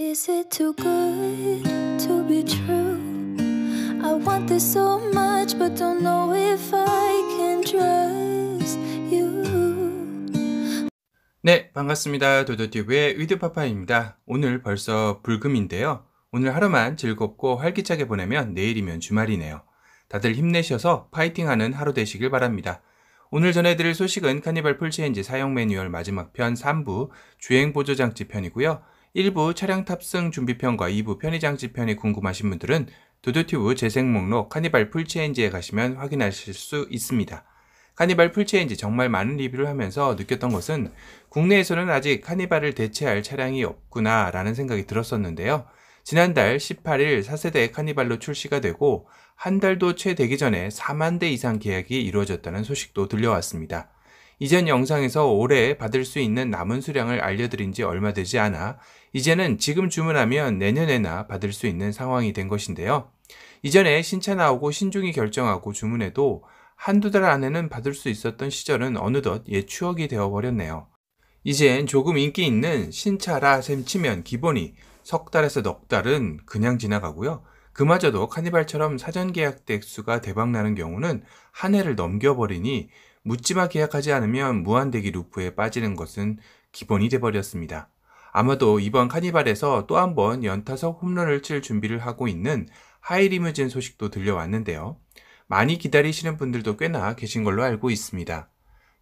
Is it too good to be true? I want this so much, but don't know if I can trust you. 네, 반갑습니다. 도도튜브의 위드파파입니다. 오늘 벌써 불금인데요. 오늘 하루만 즐겁고 활기차게 보내면 내일이면 주말이네요. 다들 힘내셔서 파이팅하는 하루 되시길 바랍니다. 오늘 전해드릴 소식은 카니발 풀체인지 사용 매뉴얼 마지막 편 3부 주행보조장치 편이고요. 1부 차량 탑승 준비편과 2부 편의장치편이 궁금하신 분들은 도도튜브 재생 목록 카니발 풀체인지에 가시면 확인하실 수 있습니다. 카니발 풀체인지 정말 많은 리뷰를 하면서 느꼈던 것은 국내에서는 아직 카니발을 대체할 차량이 없구나 라는 생각이 들었었는데요. 지난달 18일 4세대 카니발로 출시가 되고 한 달도 채 되기 전에 4만 대 이상 계약이 이루어졌다는 소식도 들려왔습니다. 이전 영상에서 올해 받을 수 있는 남은 수량을 알려드린 지 얼마 되지 않아 이제는 지금 주문하면 내년에나 받을 수 있는 상황이 된 것인데요. 이전에 신차 나오고 신중히 결정하고 주문해도 한두 달 안에는 받을 수 있었던 시절은 어느덧 옛 추억이 되어버렸네요. 이젠 조금 인기 있는 신차라 셈치면 기본이 석 달에서 넉 달은 그냥 지나가고요. 그마저도 카니발처럼 사전 계약 대수가 대박나는 경우는 한 해를 넘겨버리니 묻지마 계약하지 않으면 무한대기 루프에 빠지는 것은 기본이 돼버렸습니다. 아마도 이번 카니발에서 또 한번 연타석 홈런을 칠 준비를 하고 있는 하이리무진 소식도 들려왔는데요. 많이 기다리시는 분들도 꽤나 계신 걸로 알고 있습니다.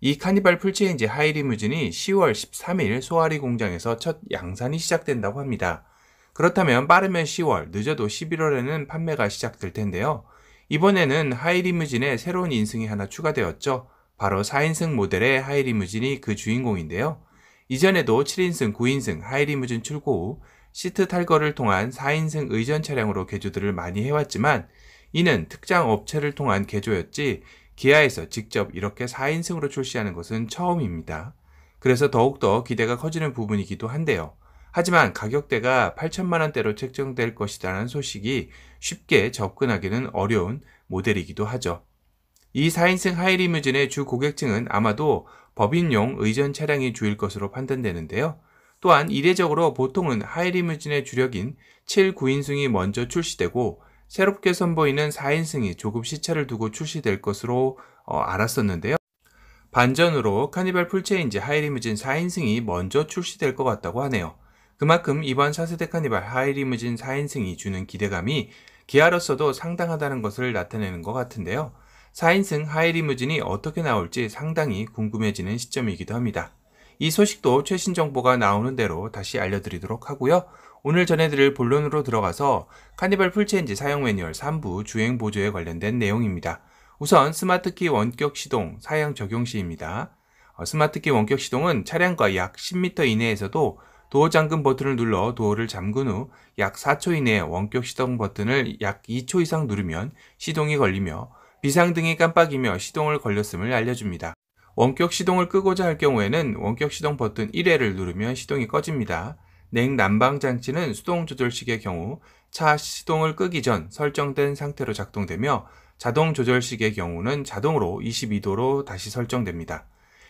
이 카니발 풀체인지 하이리무진이 10월 13일 소아리 공장에서 첫 양산이 시작된다고 합니다. 그렇다면 빠르면 10월, 늦어도 11월에는 판매가 시작될 텐데요. 이번에는 하이리무진의 새로운 인승이 하나 추가되었죠. 바로 4인승 모델의 하이리무진이 그 주인공인데요. 이전에도 7인승, 9인승 하이리무진 출고 후 시트 탈거를 통한 4인승 의전 차량으로 개조들을 많이 해왔지만 이는 특장 업체를 통한 개조였지 기아에서 직접 이렇게 4인승으로 출시하는 것은 처음입니다. 그래서 더욱더 기대가 커지는 부분이기도 한데요. 하지만 가격대가 8천만원대로 책정될 것이라는 소식이 쉽게 접근하기는 어려운 모델이기도 하죠. 이 4인승 하이리무진의주 고객층은 아마도 법인용 의전 차량이 주일 것으로 판단되는데요. 또한 이례적으로 보통은 하이리무진의 주력인 7, 9인승이 먼저 출시되고 새롭게 선보이는 4인승이 조금 시차를 두고 출시될 것으로 어, 알았었는데요. 반전으로 카니발 풀체인지 하이리무진 4인승이 먼저 출시될 것 같다고 하네요. 그만큼 이번 4세대 카니발 하이리무진 4인승이 주는 기대감이 기아로서도 상당하다는 것을 나타내는 것 같은데요. 4인승 하이리무진이 어떻게 나올지 상당히 궁금해지는 시점이기도 합니다. 이 소식도 최신 정보가 나오는 대로 다시 알려드리도록 하고요. 오늘 전해드릴 본론으로 들어가서 카니발 풀체인지 사용 매뉴얼 3부 주행 보조에 관련된 내용입니다. 우선 스마트키 원격 시동 사양 적용 시입니다. 어, 스마트키 원격 시동은 차량과 약 10m 이내에서도 도어 잠금 버튼을 눌러 도어를 잠근 후 약 4초 이내에 원격 시동 버튼을 약 2초 이상 누르면 시동이 걸리며 비상등이 깜빡이며 시동을 걸렸음을 알려줍니다. 원격 시동을 끄고자 할 경우에는 원격 시동 버튼 1회를 누르면 시동이 꺼집니다. 냉난방 장치는 수동 조절식의 경우 차 시동을 끄기 전 설정된 상태로 작동되며 자동 조절식의 경우는 자동으로 22도로 다시 설정됩니다.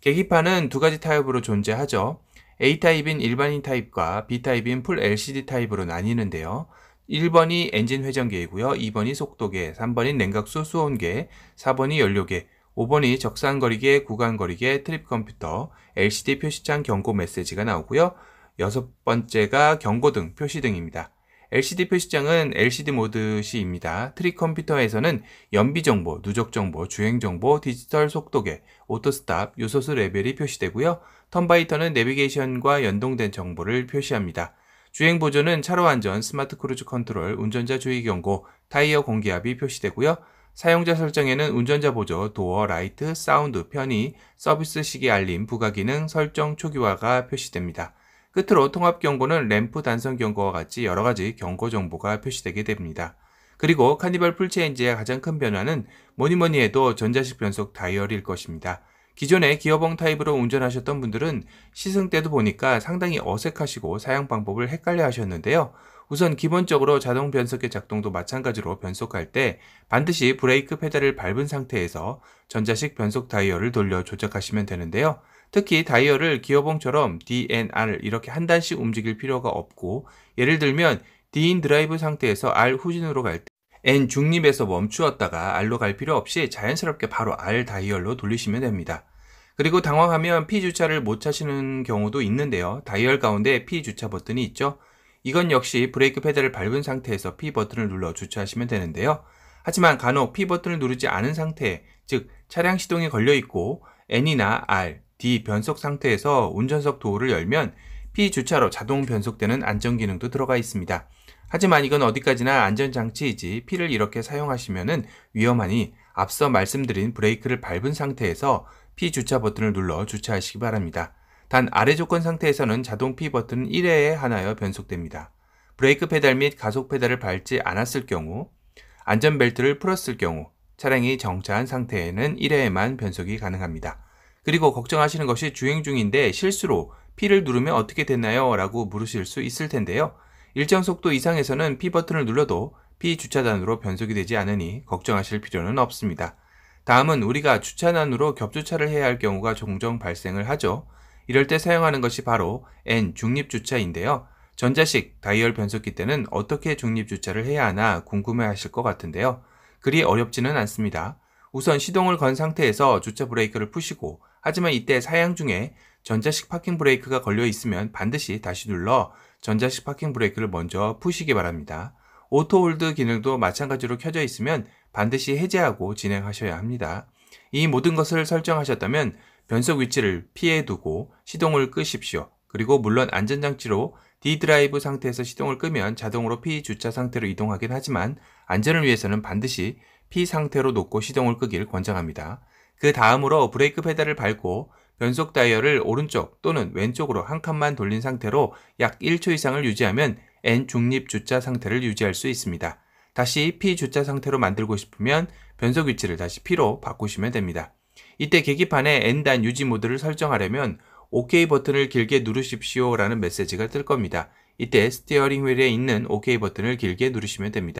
계기판은 두 가지 타입으로 존재하죠. A타입인 일반인 타입과 B타입인 풀 LCD 타입으로 나뉘는데요. 1번이 엔진 회전계이고요. 2번이 속도계, 3번이 냉각수 수온계, 4번이 연료계, 5번이 적산거리계, 구간거리계, 트립 컴퓨터, LCD 표시창 경고 메시지가 나오고요. 여섯 번째가 경고등, 표시등입니다. LCD 표시장은 LCD 모드 시입니다. 트릭 컴퓨터에서는 연비 정보, 누적 정보, 주행 정보, 디지털 속도계, 오토스탑, 요소수 레벨이 표시되고요. 턴바이터는 내비게이션과 연동된 정보를 표시합니다. 주행 보조는 차로 안전, 스마트 크루즈 컨트롤, 운전자 주의 경고, 타이어 공기압이 표시되고요. 사용자 설정에는 운전자 보조, 도어, 라이트, 사운드, 편의, 서비스 시계 알림, 부가 기능, 설정 초기화가 표시됩니다. 끝으로 통합 경고는 램프 단선 경고와 같이 여러 가지 경고 정보가 표시되게 됩니다. 그리고 카니발 풀체인지의 가장 큰 변화는 뭐니뭐니 해도 전자식 변속 다이얼일 것입니다. 기존의 기어봉 타입으로 운전하셨던 분들은 시승 때도 보니까 상당히 어색하시고 사용 방법을 헷갈려 하셨는데요. 우선 기본적으로 자동 변속기 작동도 마찬가지로 변속할 때 반드시 브레이크 페달을 밟은 상태에서 전자식 변속 다이얼을 돌려 조작하시면 되는데요. 특히 다이얼을 기어봉처럼 DNR 이렇게 한 단씩 움직일 필요가 없고 예를 들면 D인 드라이브 상태에서 R 후진으로 갈때 N 중립에서 멈추었다가 R로 갈 필요 없이 자연스럽게 바로 R 다이얼로 돌리시면 됩니다. 그리고 당황하면 P 주차를 못 차시는 경우도 있는데요. 다이얼 가운데 P 주차 버튼이 있죠. 이건 역시 브레이크 페달을 밟은 상태에서 P 버튼을 눌러 주차하시면 되는데요. 하지만 간혹 P 버튼을 누르지 않은 상태, 즉 차량 시동이 걸려 있고 N이나 R, D 변속 상태에서 운전석 도어를 열면 P 주차로 자동 변속되는 안전 기능도 들어가 있습니다. 하지만 이건 어디까지나 안전장치이지 피를 이렇게 사용하시면 위험하니 앞서 말씀드린 브레이크를 밟은 상태에서 피 주차 버튼을 눌러 주차하시기 바랍니다. 단 아래 조건 상태에서는 자동 피 버튼은 1회에 하나여 변속됩니다. 브레이크 페달 및 가속 페달을 밟지 않았을 경우, 안전벨트를 풀었을 경우, 차량이 정차한 상태에는 1회에만 변속이 가능합니다. 그리고 걱정하시는 것이 주행 중인데 실수로 피를 누르면 어떻게 됐나요? 라고 물으실 수 있을 텐데요. 일정 속도 이상에서는 P 버튼을 눌러도 P 주차단으로 변속이 되지 않으니 걱정하실 필요는 없습니다. 다음은 우리가 주차단으로 겹주차를 해야 할 경우가 종종 발생을 하죠. 이럴 때 사용하는 것이 바로 N 중립주차인데요. 전자식 다이얼 변속기 때는 어떻게 중립주차를 해야 하나 궁금해 하실 것 같은데요. 그리 어렵지는 않습니다. 우선 시동을 건 상태에서 주차 브레이크를 푸시고 하지만 이때 사양 중에 전자식 파킹 브레이크가 걸려 있으면 반드시 다시 눌러 전자식 파킹 브레이크를 먼저 푸시기 바랍니다. 오토홀드 기능도 마찬가지로 켜져 있으면 반드시 해제하고 진행하셔야 합니다. 이 모든 것을 설정하셨다면 변속 위치를 피해 두고 시동을 끄십시오. 그리고 물론 안전장치로 D 드라이브 상태에서 시동을 끄면 자동으로 P 주차 상태로 이동하긴 하지만 안전을 위해서는 반드시 P 상태로 놓고 시동을 끄길 권장합니다. 그 다음으로 브레이크 페달을 밟고 변속 다이얼을 오른쪽 또는 왼쪽으로 한 칸만 돌린 상태로 약 1초 이상을 유지하면 N 중립 주차 상태를 유지할 수 있습니다. 다시 P 주차 상태로 만들고 싶으면 변속 위치를 다시 P로 바꾸시면 됩니다. 이때 계기판에 N단 유지 모드를 설정하려면 OK 버튼을 길게 누르십시오 라는 메시지가 뜰 겁니다. 이때 스티어링 휠에 있는 OK 버튼을 길게 누르시면 됩니다.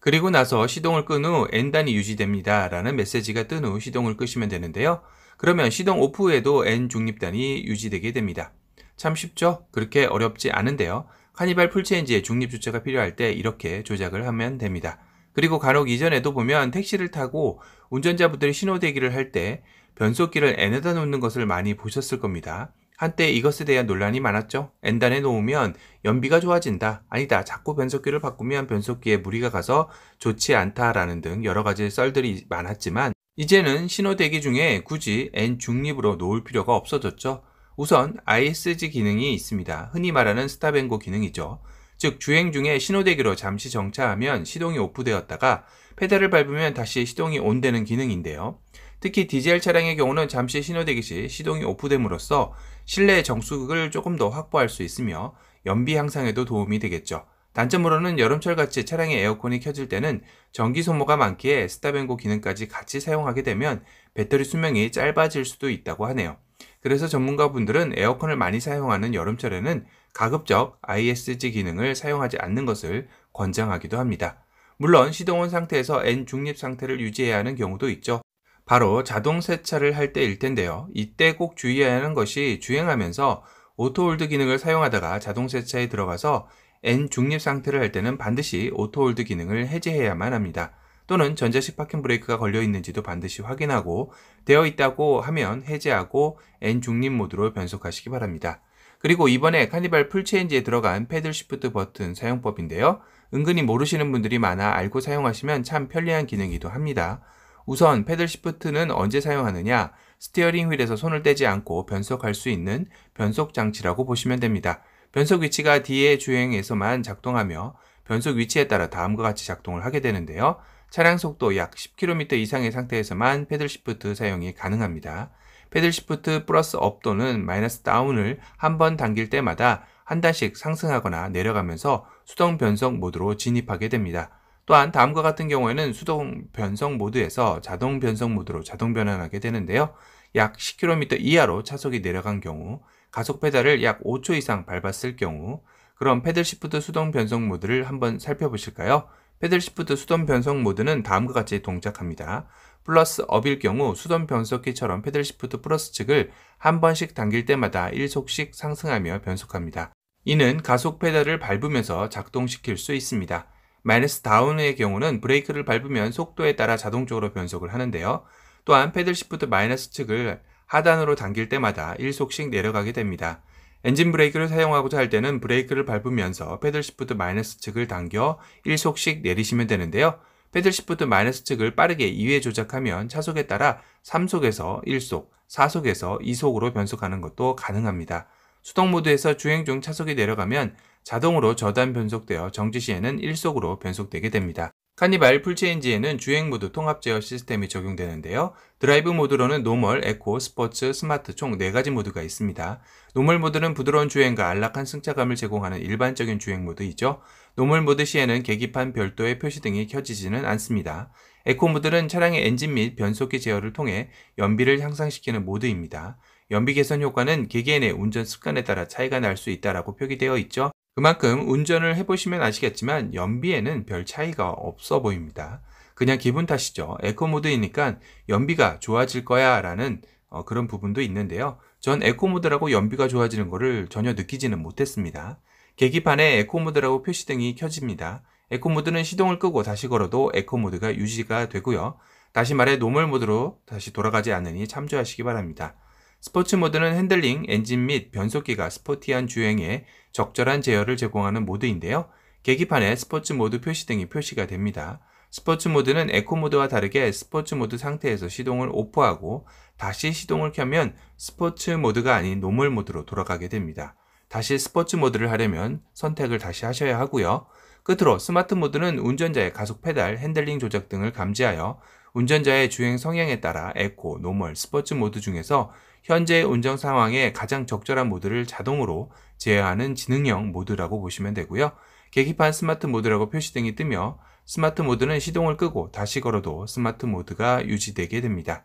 그리고 나서 시동을 끈 후 N단이 유지됩니다 라는 메시지가 뜬 후 시동을 끄시면 되는데요. 그러면 시동 오프에도 후 N 중립단이 유지되게 됩니다. 참 쉽죠? 그렇게 어렵지 않은데요. 카니발 풀체인지에 중립 주체가 필요할 때 이렇게 조작을 하면 됩니다. 그리고 간혹 이전에도 보면 택시를 타고 운전자분들이 신호대기를 할 때 변속기를 N에다 놓는 것을 많이 보셨을 겁니다. 한때 이것에 대한 논란이 많았죠. N단에 놓으면 연비가 좋아진다. 아니다. 자꾸 변속기를 바꾸면 변속기에 무리가 가서 좋지 않다라는 등 여러 가지 썰들이 많았지만 이제는 신호대기 중에 굳이 N 중립으로 놓을 필요가 없어졌죠. 우선 ISG 기능이 있습니다. 흔히 말하는 스탑앤고 기능이죠. 즉 주행 중에 신호대기로 잠시 정차하면 시동이 오프되었다가 페달을 밟으면 다시 시동이 온되는 기능인데요. 특히 디젤 차량의 경우는 잠시 신호대기 시 시동이 오프됨으로써 실내 정수극을 조금 더 확보할 수 있으며 연비 향상에도 도움이 되겠죠. 단점으로는 여름철같이 차량의 에어컨이 켜질 때는 전기 소모가 많기에 스타앤고 기능까지 같이 사용하게 되면 배터리 수명이 짧아질 수도 있다고 하네요. 그래서 전문가분들은 에어컨을 많이 사용하는 여름철에는 가급적 ISG 기능을 사용하지 않는 것을 권장하기도 합니다. 물론 시동온 상태에서 N 중립 상태를 유지해야 하는 경우도 있죠. 바로 자동 세차를 할 때일 텐데요. 이때 꼭 주의해야 하는 것이 주행하면서 오토홀드 기능을 사용하다가 자동 세차에 들어가서 N 중립 상태를 할 때는 반드시 오토홀드 기능을 해제해야만 합니다. 또는 전자식 파킹 브레이크가 걸려 있는지도 반드시 확인하고 되어 있다고 하면 해제하고 N 중립 모드로 변속하시기 바랍니다. 그리고 이번에 카니발 풀체인지에 들어간 패들 시프트 버튼 사용법인데요. 은근히 모르시는 분들이 많아 알고 사용하시면 참 편리한 기능이기도 합니다. 우선 패들 시프트는 언제 사용하느냐? 스티어링 휠에서 손을 떼지 않고 변속할 수 있는 변속 장치라고 보시면 됩니다. 변속 위치가 뒤에 주행에서만 작동하며 변속 위치에 따라 다음과 같이 작동을 하게 되는데요. 차량 속도 약 10km 이상의 상태에서만 패들 시프트 사용이 가능합니다. 패들 시프트 플러스 업 또는 마이너스 다운을 한 번 당길 때마다 한 단씩 상승하거나 내려가면서 수동 변속 모드로 진입하게 됩니다. 또한 다음과 같은 경우에는 수동 변속 모드에서 자동 변속 모드로 자동 변환하게 되는데요. 약 10km 이하로 차속이 내려간 경우 가속 페달을 약 5초 이상 밟았을 경우 그럼 패들 시프트 수동 변속 모드를 한번 살펴보실까요? 패들 시프트 수동 변속 모드는 다음과 같이 동작합니다. 플러스 업일 경우 수동 변속기처럼 패들 시프트 플러스 측을 한 번씩 당길 때마다 1속씩 상승하며 변속합니다. 이는 가속 페달을 밟으면서 작동시킬 수 있습니다. 마이너스 다운의 경우는 브레이크를 밟으면 속도에 따라 자동적으로 변속을 하는데요. 또한 패들 시프트 마이너스 측을 하단으로 당길 때마다 1속씩 내려가게 됩니다. 엔진 브레이크를 사용하고자 할 때는 브레이크를 밟으면서 패들 시프트 마이너스 측을 당겨 1속씩 내리시면 되는데요. 패들 시프트 마이너스 측을 빠르게 2회 조작하면 차속에 따라 3속에서 1속, 4속에서 2속으로 변속하는 것도 가능합니다. 수동 모드에서 주행 중 차속이 내려가면 자동으로 저단 변속되어 정지 시에는 1속으로 변속되게 됩니다. 카니발 풀체인지에는 주행 모드 통합 제어 시스템이 적용되는데요. 드라이브 모드로는 노멀, 에코, 스포츠, 스마트 총 4가지 모드가 있습니다. 노멀 모드는 부드러운 주행과 안락한 승차감을 제공하는 일반적인 주행 모드이죠. 노멀 모드 시에는 계기판 별도의 표시등이 켜지지는 않습니다. 에코 모드는 차량의 엔진 및 변속기 제어를 통해 연비를 향상시키는 모드입니다. 연비 개선 효과는 개개인의 운전 습관에 따라 차이가 날 수 있다라고 표기되어 있죠. 그만큼 운전을 해보시면 아시겠지만 연비에는 별 차이가 없어 보입니다. 그냥 기분 탓이죠. 에코 모드이니까 연비가 좋아질 거야 라는 어, 그런 부분도 있는데요. 전 에코 모드라고 연비가 좋아지는 것을 전혀 느끼지는 못했습니다. 계기판에 에코 모드라고 표시등이 켜집니다. 에코 모드는 시동을 끄고 다시 걸어도 에코 모드가 유지가 되고요. 다시 말해 노멀 모드로 다시 돌아가지 않으니 참조하시기 바랍니다. 스포츠 모드는 핸들링, 엔진 및 변속기가 스포티한 주행에 적절한 제어를 제공하는 모드인데요. 계기판에 스포츠 모드 표시 등이 표시가 됩니다. 스포츠 모드는 에코 모드와 다르게 스포츠 모드 상태에서 시동을 오프하고 다시 시동을 켜면 스포츠 모드가 아닌 노멀 모드로 돌아가게 됩니다. 다시 스포츠 모드를 하려면 선택을 다시 하셔야 하고요. 끝으로 스마트 모드는 운전자의 가속 페달, 핸들링 조작 등을 감지하여 운전자의 주행 성향에 따라 에코, 노멀, 스포츠 모드 중에서 현재의 운전 상황에 가장 적절한 모드를 자동으로 제어하는 지능형 모드라고 보시면 되고요. 계기판 스마트 모드라고 표시등이 뜨며 스마트 모드는 시동을 끄고 다시 걸어도 스마트 모드가 유지되게 됩니다.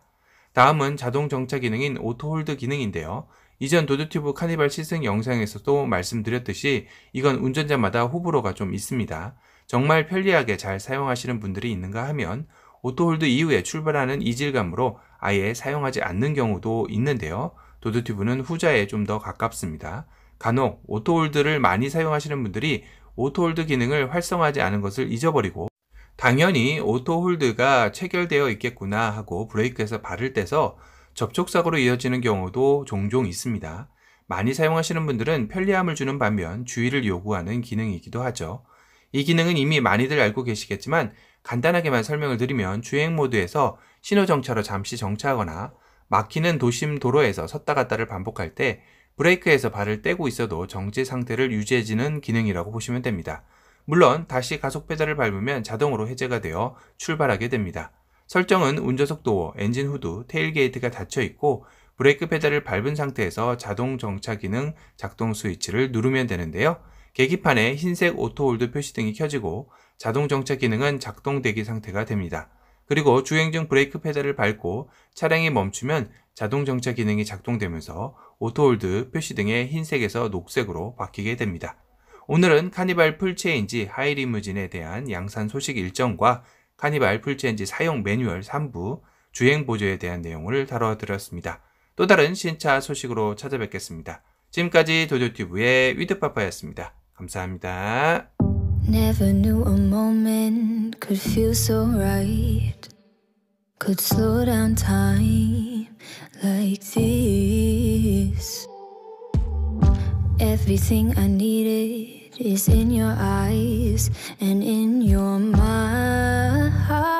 다음은 자동 정차 기능인 오토 홀드 기능인데요. 이전 도드튜브 카니발 시승 영상에서도 말씀드렸듯이 이건 운전자마다 호불호가 좀 있습니다. 정말 편리하게 잘 사용하시는 분들이 있는가 하면 오토홀드 이후에 출발하는 이질감으로 아예 사용하지 않는 경우도 있는데요. 도드튜브는 후자에 좀 더 가깝습니다. 간혹 오토홀드를 많이 사용하시는 분들이 오토홀드 기능을 활성화하지 않은 것을 잊어버리고 당연히 오토홀드가 체결되어 있겠구나 하고 브레이크에서 발을 떼서 접촉사고로 이어지는 경우도 종종 있습니다. 많이 사용하시는 분들은 편리함을 주는 반면 주의를 요구하는 기능이기도 하죠. 이 기능은 이미 많이들 알고 계시겠지만 간단하게만 설명을 드리면 주행 모드에서 신호 정차로 잠시 정차하거나 막히는 도심 도로에서 섰다 갔다를 반복할 때 브레이크에서 발을 떼고 있어도 정지 상태를 유지해지는 기능이라고 보시면 됩니다. 물론 다시 가속 페달을 밟으면 자동으로 해제가 되어 출발하게 됩니다. 설정은 운전석 도어, 엔진 후드, 테일게이트가 닫혀 있고 브레이크 페달을 밟은 상태에서 자동 정차 기능 작동 스위치를 누르면 되는데요. 계기판에 흰색 오토홀드 표시등이 켜지고 자동 정차 기능은 작동 되기 상태가 됩니다. 그리고 주행 중 브레이크 페달을 밟고 차량이 멈추면 자동 정차 기능이 작동되면서 오토홀드 표시등의 흰색에서 녹색으로 바뀌게 됩니다. 오늘은 카니발 풀체인지 하이리무진에 대한 양산 소식 일정과 카니발 풀체인지 사용 매뉴얼 3부 주행 보조에 대한 내용을 다뤄드렸습니다. 또 다른 신차 소식으로 찾아뵙겠습니다. 지금까지 도조튜브의 위드파파였습니다. 감사합니다. Never knew a moment could feel so right. Could slow down time like this. Everything I needed is in your eyes and in your mind.